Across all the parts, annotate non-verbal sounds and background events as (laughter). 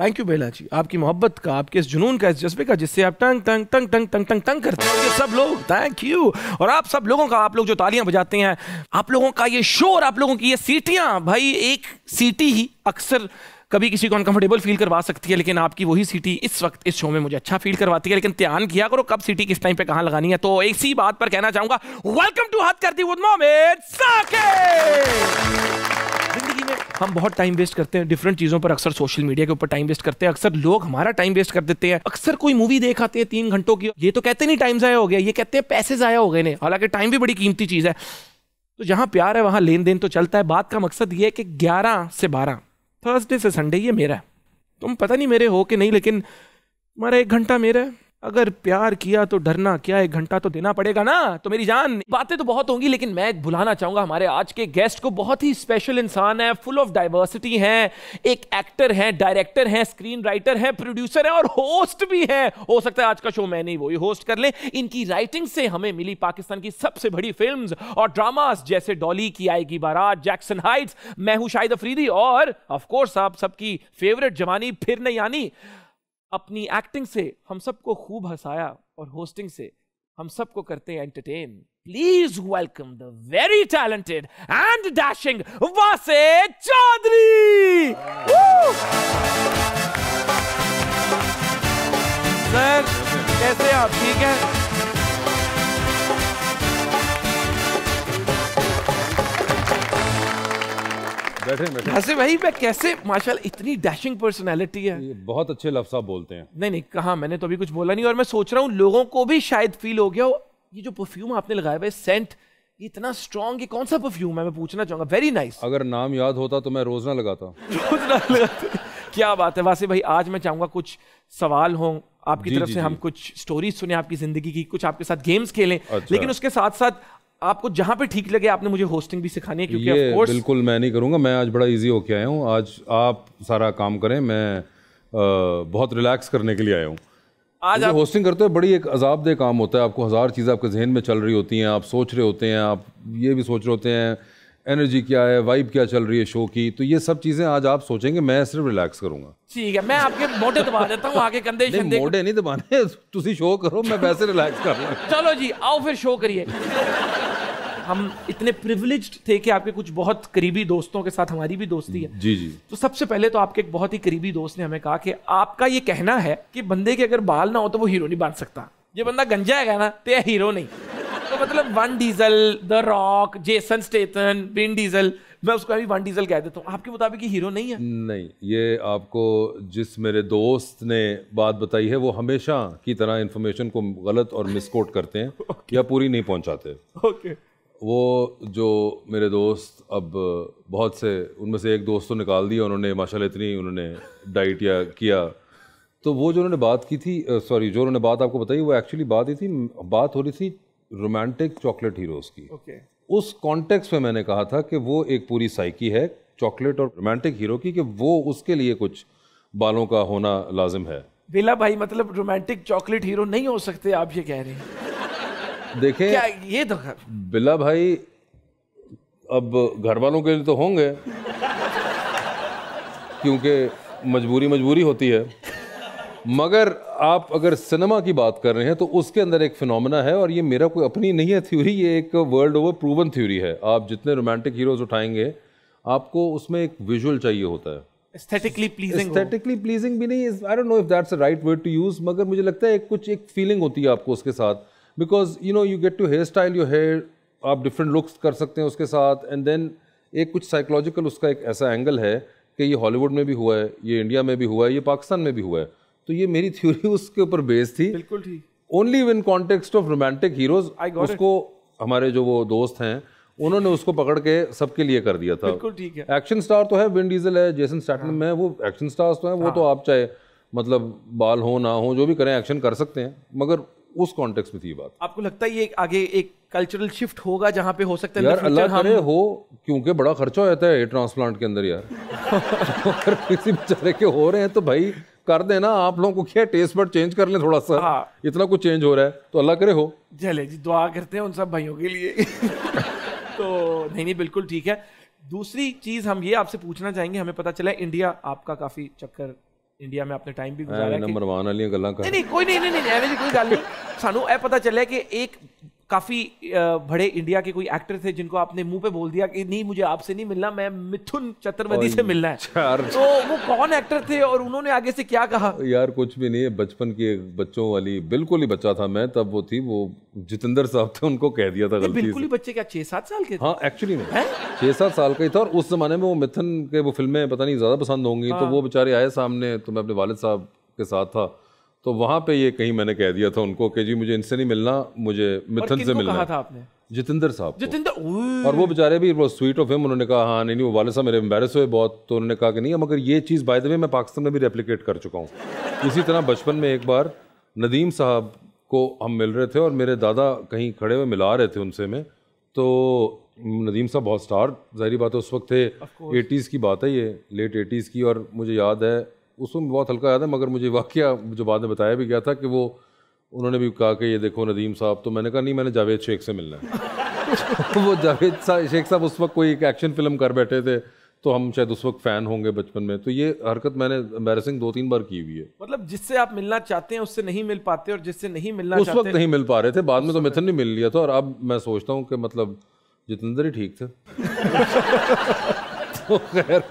Thank you बेला जी आपकी मोहब्बत का आपके इस जुनून का इस जज्बे का जिससे आप टंग टंग टंग टंग टंग टंग टंग करते हैं सब लोग थैंक यू और आप सब लोगों का आप लोग जो तालियां बजाते हैं आप लोगों का ये शोर आप लोगों की ये सीटियां भाई एक सीटी ही अक्सर कभी किसी को अनकंफर्टेबल फील करवा सकती है लेकिन आपकी वही सीटी इस वक्त इस शो में मुझे अच्छा फील करवाती है लेकिन ध्यान किया करो कब सीटी किस टाइम पे कहाँ लगानी है तो इसी बात पर कहना चाहूंगा वेलकम टू हाथ करती मोमेंट हम बहुत टाइम वेस्ट करते हैं डिफरेंट चीज़ों पर अक्सर सोशल मीडिया के ऊपर टाइम वेस्ट करते हैं अक्सर लोग हमारा टाइम वेस्ट कर देते हैं अक्सर कोई मूवी देख आते हैं तीन घंटों की ये तो कहते नहीं टाइम ज़ाया हो गया ये कहते हैं पैसे ज़ाया हो गए ने हालांकि टाइम भी बड़ी कीमती चीज़ है तो जहाँ प्यार है वहाँ लेन देन तो चलता है बात का मकसद ये है कि ग्यारह से बारह थर्सडे से संडे ये मेरा है तुम पता नहीं मेरे हो कि नहीं लेकिन तुम्हारा एक घंटा मेरा है अगर प्यार किया तो डरना क्या एक घंटा तो देना पड़ेगा ना तो मेरी जान बातें तो बहुत होंगी लेकिन मैं बुलाना चाहूंगा हमारे आज के गेस्ट को बहुत ही स्पेशल इंसान है फुल ऑफ डाइवर्सिटी है एक एक्टर है डायरेक्टर है स्क्रीन राइटर है प्रोड्यूसर है और होस्ट भी है हो सकता है आज का शो मैं नहीं वो होस्ट कर ले इनकी राइटिंग से हमें मिली पाकिस्तान की सबसे बड़ी फिल्म और ड्रामास जैसे डॉली की आएगी बारात जैक्सन हाइट्स मैं हूं शाहिद अफरीदी और ऑफकोर्स आप सबकी फेवरेट जवानी फिर नहीं आनी अपनी एक्टिंग से हम सबको खूब हंसाया और होस्टिंग से हम सबको करते हैं entertain please welcome the very talented and dashing Wasay Chaudhary बैठे बैठे हंसे भाई मैं कैसे माशाल्लाह इतनी डैशिंग पर्सनैलिटी है ये बहुत अच्छे लफ्ज बोलते हैं नहीं नहीं कहा मैंने तो अभी कुछ बोला नहीं और मैं सोच रहा हूँ लोगों को भी शायद फील हो गया ये जो परफ्यूम आपने लगाया भाई सेंट इतना स्ट्रॉन्ग ये कौन सा परफ्यूम है मैं पूछना चाहूंगा वेरी नाइस अगर नाम याद होता तो मैं रोज ना लगाता रोज ना लगाता क्या बात है वासी भाई आज मैं चाहूंगा कुछ सवाल हो आपकी जी, तरफ जी, से हम कुछ स्टोरीज सुने आपकी जिंदगी की कुछ आपके साथ गेम्स खेलें अच्छा। लेकिन उसके साथ साथ आपको जहाँ पे ठीक लगे आपने मुझे होस्टिंग भी सिखानी है क्योंकि ये course, बिल्कुल मैं नहीं करूंगा मैं आज बड़ा इजी होके आया हूँ आज आप सारा काम करें मैं आ, बहुत रिलैक्स करने के लिए आया हूँ आज आप होस्टिंग करते हो बड़ी एक अजाब दे काम होता है आपको हज़ार चीज़ें आपके जहन में चल रही होती हैं आप सोच रहे होते हैं आप ये भी सोच रहे होते हैं एनर्जी क्या है वाइब क्या चल रही है शो की तो ये सब चीजें आज आप सोचेंगे मैं सिर्फ रिलैक्स करूंगा ठीक है मैं आपके मोटे दबा देता हूँ आगे कंधे नहीं मोटे नहीं दबाने (laughs) तुम शो करो मैं वैसे रिलैक्स कर रहा चलो जी आओ फिर शो करिए हम इतने प्रिविलेज थे कि आपके कुछ बहुत करीबी दोस्तों के साथ हमारी भी दोस्ती है जी जी तो सबसे पहले तो आपके एक बहुत ही करीबी दोस्त ने हमें कहा कि आपका ये कहना है कि बंदे के अगर बाल ना हो तो वो हीरो नहीं बन सकता ये बंदा गंजा है ना तो हीरो नहीं तो मतलब Vin Diesel the Rock Jason Statham Vin Diesel मैं उसको अभी वन डीजल कह देता हूँ आपके मुताबिक ये हीरो नहीं है नहीं ये आपको जिस मेरे दोस्त ने बात बताई है वो हमेशा की तरह इन्फॉर्मेशन को गलत और मिसकोट करते हैं (laughs) okay. या पूरी नहीं पहुंचाते ओके okay. वो जो मेरे दोस्त अब बहुत से उनमें से एक दोस्त तो निकाल दिया उन्होंने माशाल्लाह इतनी उन्होंने डाइट या किया तो वो जो उन्होंने बात की थी सॉरी जो उन्होंने बात आपको बताई वो एक्चुअली बात ही थी बात हो रही थी रोमांटिक चॉकलेट हीरोज़ की okay. उस कॉन्टेक्स्ट में मैंने कहा था कि वो एक पूरी साइकी है चॉकलेट और रोमांटिक हीरो की कि वो उसके लिए कुछ बालों का होना लाजिम है बिला भाई मतलब रोमांटिक चॉकलेट हीरो नहीं हो सकते आप ये कह रहे हैं देखें क्या ये तो बिला भाई अब घर वालों के लिए तो होंगे क्योंकि मजबूरी मजबूरी होती है मगर आप अगर सिनेमा की बात कर रहे हैं तो उसके अंदर एक फिनोमेना है और ये मेरा कोई अपनी नहीं है थ्योरी ये एक वर्ल्ड ओवर प्रूवन थ्योरी है आप जितने रोमांटिक हीरोज उठाएंगे आपको उसमें एक विजुअल चाहिए होता है एस्थेटिकली प्लीजिंग एस्थेटिकली प्लीजिंग भी नहीं I don't know if that's right word to use मगर मुझे लगता है कुछ एक फीलिंग होती है आपको उसके साथ because you know you get to hair style your hair आप डिफरेंट लुक्स कर सकते हैं उसके साथ एंड देन एक कुछ साइकोलॉजिकल उसका एक ऐसा एंगल है कि ये हॉलीवुड में भी हुआ है ये इंडिया में भी हुआ है ये पाकिस्तान में भी हुआ है तो ये मेरी थ्योरी (laughs) उसके ऊपर बेस थी बिल्कुल ठीक only in context of romantic heroes उसको हमारे जो वो दोस्त हैं उन्होंने उसको पकड़ के सबके लिए कर दिया था बिल्कुल ठीक है एक्शन स्टार तो है विन डीजल है जेसन स्टैटन हाँ। है वो एक्शन स्टार्स तो हैं वो हाँ। तो आप चाहे मतलब बाल हो ना हो जो भी करें एक्शन कर सकते हैं मगर उस कॉन्टेक्स्ट में थी बात आपको लगता है ये आगे एक कल्चरल शिफ्ट होगा जहाँ पे हो सकता है यार अल्लाह करे हो क्योंकि बड़ा खर्चा हो जाता है ट्रांसप्लांट के अंदर यार (laughs) अगर किसी बेचारे के हो रहे हैं तो भाई कर देना आप लोगों को क्या टेस्ट बट चेंज कर लें थोड़ा सा हाँ। इतना कुछ चेंज हो रहा है तो अल्लाह करे हो चले जी दुआ करते हैं उन सब भाइयों के लिए (laughs) तो नहीं नहीं बिल्कुल ठीक है दूसरी चीज़ हम ये आपसे पूछना चाहेंगे हमें पता चला इंडिया आपका काफ़ी चक्कर इंडिया में आपने टाइम भी गुजारा है नंबर वन वाली गल्ला नहीं नहीं कोई नहीं नहीं नहीं, नहीं, नहीं कोई गल नहीं ਸਾਨੂੰ ਇਹ ਪਤਾ ਚੱਲਿਆ ਕਿ ਇੱਕ काफ़ी बड़े इंडिया के कोई एक्टर थे जिनको आपने मुंह पे बोल दिया कि नहीं मुझे आपसे नहीं मिलना मैं मिथुन चतुर्वेदी से मिलना है तो वो कौन एक्टर थे और उन्होंने आगे से क्या कहा यार कुछ भी नहीं है बचपन की एक बच्चों वाली बिल्कुल ही बच्चा था मैं तब वो थी वो जितेंद्र साहब थे उनको कह दिया था बिल्कुल ही बच्चे क्या छह सात साल के हाँ एक्चुअली में छह सात साल का ही था और उस जमाने में वो मिथुन के वो फिल्में पता नहीं ज्यादा पसंद होंगी तो हाँ। वो बेचारे आए सामने तो मैं अपने वालद साहब के साथ था तो वहाँ पे ये कहीं मैंने कह दिया था उनको कि जी मुझे इनसे नहीं मिलना मुझे मिथन से मिलना कहा था आपने जितेंद्र साहब जितेंद्र और वो बेचारे भी बहुत स्वीट ऑफ हिम उन्होंने कहा हाँ नहीं नहीं वो वाले साहब मेरे एम्बेरस हुए बहुत तो उन्होंने कहा कि नहीं मगर ये चीज़ बाय द वे मैं पाकिस्तान में भी रेप्लीकेट कर चुका हूँ इसी तरह बचपन में एक बार नदीम साहब को हम मिल रहे थे और मेरे दादा कहीं खड़े हुए मिला रहे थे उनसे में तो नदीम साहब बहुत स्टार जाहरी बात है उस वक्त थे एटीज़ की बात है ये लेट एटीज़ की और मुझे याद है उसमें बहुत हल्का याद है मगर मुझे वाक्य जो बाद में बताया भी गया था कि वो उन्होंने भी कहा कि ये देखो नदीम साहब तो मैंने कहा नहीं मैंने जावेद शेख से मिलना है (laughs) वो जावेद शेख साहब उस वक्त कोई एक एक्शन फ़िल्म कर बैठे थे तो हम शायद उस वक्त फ़ैन होंगे बचपन में तो ये हरकत मैंने एम्बेसिंग दो तीन बार की हुई है मतलब जिससे आप मिलना चाहते हैं उससे नहीं मिल पाते और जिससे नहीं मिलना उस वक्त नहीं मिल पा रहे थे बाद में तो मिथन ने मिल लिया था और अब मैं सोचता हूँ कि मतलब जितेंद्र ही ठीक थे (laughs) तो खैर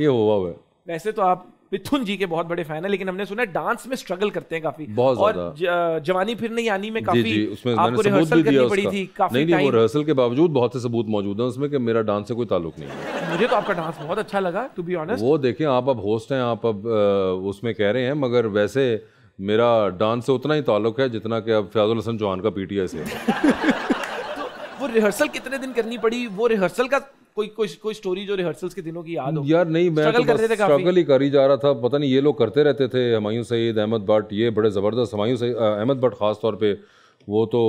ये हुआ हुआ वैसे तो आप मिथुन जी के बहुत बड़े फैन है लेकिन हमने सुना डांस में स्ट्रगल करते हैं काफी बहुत और जवानी फिर नहीं आनी में काफी जी, जी, उसमें आपको रिहर्सल करनी पड़ी थी काफी नहीं, नहीं वो रिहर्सल के बावजूद बहुत से सबूत मौजूद है उसमें कि मेरा डांस से कोई ताल्लुक नहीं है मुझे तो आपका डांस बहुत अच्छा लगा टू बी ऑनेस्ट वो देखें आप अब होस्ट हैं आप अब उसमें कह रहे हैं मगर वैसे मेरा डांस से उतना ही ताल्लुक है जितना कि अब फयाजुल हसन चौहान का पीटीआई से (laughs) तो वो रिहर्सल कितने दिन करनी पड़ी वो रिहर्सल का कोई कोई कोई स्टोरी जो रिहर्सल्स के दिनों की याद हो यार नहीं मैं स्ट्रगल तो करते थे स्ट्रगल ही कर ही जा रहा था पता नहीं ये लोग करते रहते थे हमायूं सईद अहमद भट्ट ये बड़े ज़बरदस्त हमायूं सईद अहमद भट्ट खास तौर पे वो तो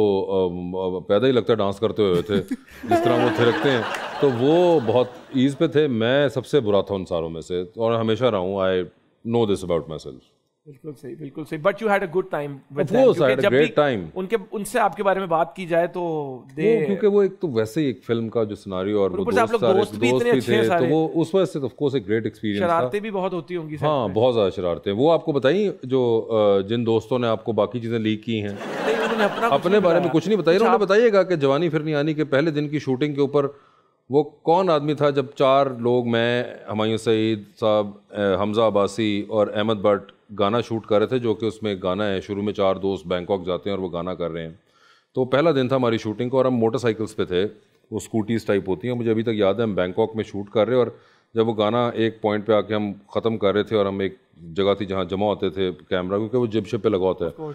पैदा ही लगता डांस करते हुए थे जिस तरह वो थिरकते हैं तो वो बहुत ईज पे थे मैं सबसे बुरा था उन सारों में से और हमेशा रहा हूँ I know this about myself बिल्कुल सही बिल्कुल सही but you had a good time with them क्योंकि जब भी टाइम उनके उनसे आपके बारे में बात की जाए तो दे वो क्योंकि वो एक तो वैसे ही एक फिल्म का जो सिनेरियो और वो दोस्त, आप सारे, दोस्त भी इतने अच्छे थे तो वो उस वजह से तो ऑफ कोर्स एक ग्रेट एक्सपीरियंस था शरारतें भी बहुत होती होंगी हां बहुत ज़्यादा शरारतें वो आपको बताई जो जिन दोस्तों ने आपको बाकी चीज़ें लीक की हैं अपने बारे में कुछ नहीं बताया अच्छा, उन्होंने बताइएगा कि जवानी फिर नहीं आनी के पहले दिन की शूटिंग के ऊपर वो कौन आदमी था जब चार लोग मैं हमायूं सईद साहब हमज़ा अब्बासी और अहमद भट्ट गाना शूट कर रहे थे जो कि उसमें गाना है शुरू में चार दोस्त बैंकॉक जाते हैं और वो गाना कर रहे हैं तो पहला दिन था हमारी शूटिंग का और हम मोटरसाइकिल्स पे थे वो स्कूटीज़ टाइप होती हैं मुझे अभी तक याद है हम बैंकॉक में शूट कर रहे और जब वो गाना एक पॉइंट पे आके हम ख़त्म कर रहे थे और हम एक जगह थी जहाँ जमा होते थे कैमरा क्योंकि वो जिप शिप पे लगा होता है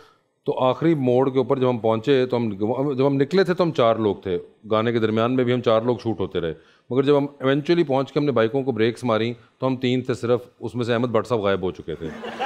तो आखिरी मोड़ के ऊपर जब हम पहुंचे तो हम जब हम निकले थे तो हम चार लोग थे गाने के दरमियान में भी हम चार लोग शूट होते रहे मगर जब हम इवेंचुअली पहुंच के हमने बाइकों को ब्रेक्स मारी तो हम तीन थे सिर्फ उसमें से अहमद भट्ट साहब गायब हो चुके थे